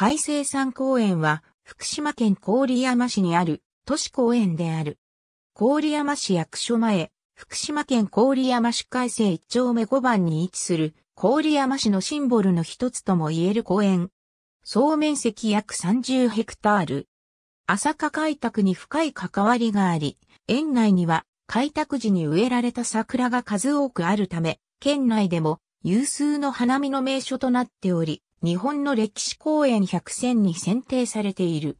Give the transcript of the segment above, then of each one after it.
海星山公園は、福島県郡山市にある都市公園である。郡山市役所前、福島県郡山市海星1丁目5番に位置する郡山市のシンボルの一つとも言える公園。総面積約30ヘクタール。朝霞開拓に深い関わりがあり、園内には開拓時に植えられた桜が数多くあるため、県内でも有数の花見の名所となっており、日本の歴史公園100選に選定されている。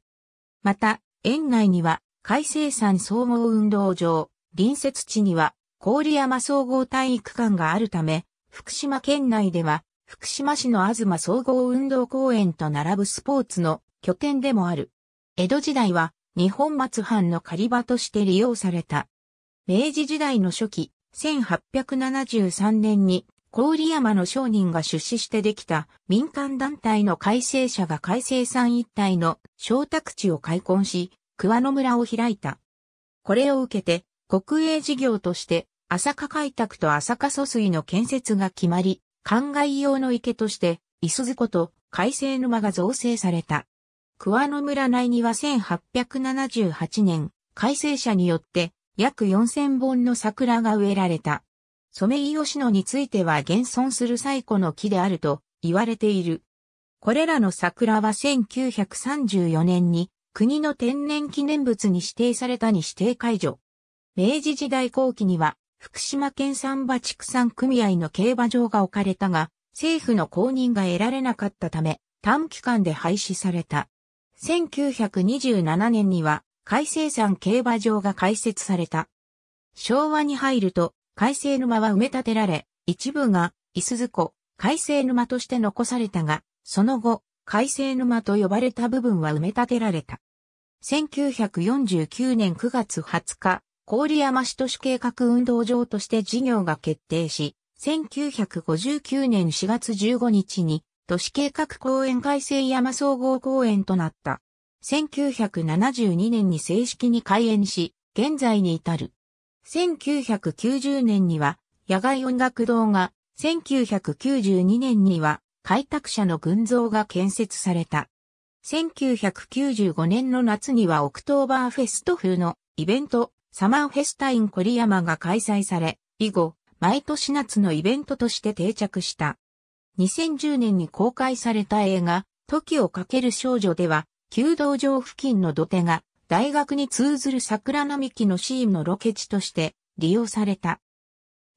また、園内には、海生山総合運動場、隣接地には、郡山総合体育館があるため、福島県内では、福島市の東総合運動公園と並ぶスポーツの拠点でもある。江戸時代は、日本松藩の狩り場として利用された。明治時代の初期、1873年に郡山の商人が出資してできた民間団体の改正者が改正山一帯の商宅地を開墾し、桑野村を開いた。これを受けて、国営事業として、浅香開拓と浅香疎水の建設が決まり、灌漑用の池として、磯塚と改正沼が造成された。桑野村内には1878年、改正者によって約4000本の桜が植えられた。ソメイヨシノについては現存する最古の木であると言われている。これらの桜は1934年に国の天然記念物に指定されたに指定解除。明治時代後期には福島県産馬畜産組合の競馬場が置かれたが、政府の公認が得られなかったため、短期間で廃止された。1927年には、海生産競馬場が開設された。昭和に入ると、海星沼は埋め立てられ、一部が、いすず湖、海星沼として残されたが、その後、海星沼と呼ばれた部分は埋め立てられた。1949年9月20日、郡山市都市計画運動場として事業が決定し、1959年4月15日に、都市計画公園改正山総合公園となった。1972年に正式に開園し、現在に至る。1990年には野外音楽堂が、1992年には開拓者の群像が建設された。1995年の夏にはオクトーバーフェスト風のイベント、サマーフェスタインコリヤマが開催され、以後、毎年夏のイベントとして定着した。2010年に公開された映画、時をかける少女では、弓道場付近の土手が大学に通ずる桜並木のシーンのロケ地として利用された。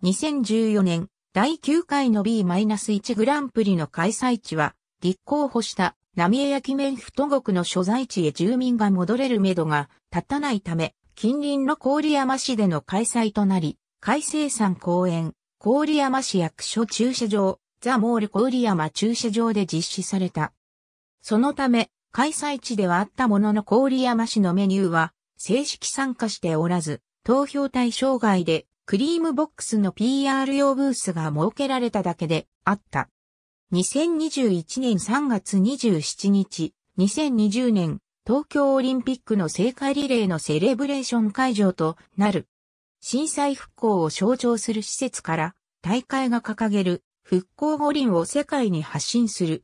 2014年、第9回の B-1 グランプリの開催地は、立候補した浪江焼面不都国の所在地へ住民が戻れるめどが立たないため、近隣の郡山市での開催となり、海生山公園、郡山市役所駐車場、ザ・モール郡山駐車場で実施された。そのため、開催地ではあったものの郡山市のメニューは正式参加しておらず、投票対象外でクリームボックスの PR 用ブースが設けられただけであった。2021年3月27日、2020年東京オリンピックの聖火リレーのセレブレーション会場となる。震災復興を象徴する施設から大会が掲げる復興五輪を世界に発信する。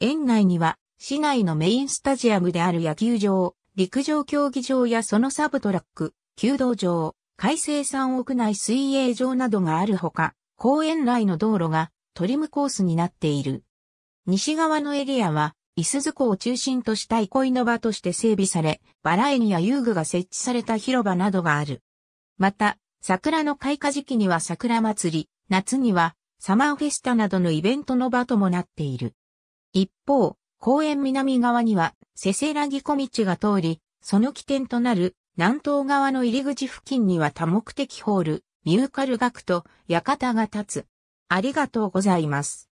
園内には市内のメインスタジアムである野球場、陸上競技場やそのサブトラック、弓道場、海星山屋内水泳場などがあるほか、公園内の道路がトリムコースになっている。西側のエリアは、伊豆津湖を中心とした憩いの場として整備され、バラ園や遊具が設置された広場などがある。また、桜の開花時期には桜祭り、夏にはサマーフェスタなどのイベントの場ともなっている。一方、公園南側には、せせらぎ小道が通り、その起点となる南東側の入り口付近には多目的ホール、ミューカル学徒、館が立つ。ありがとうございます。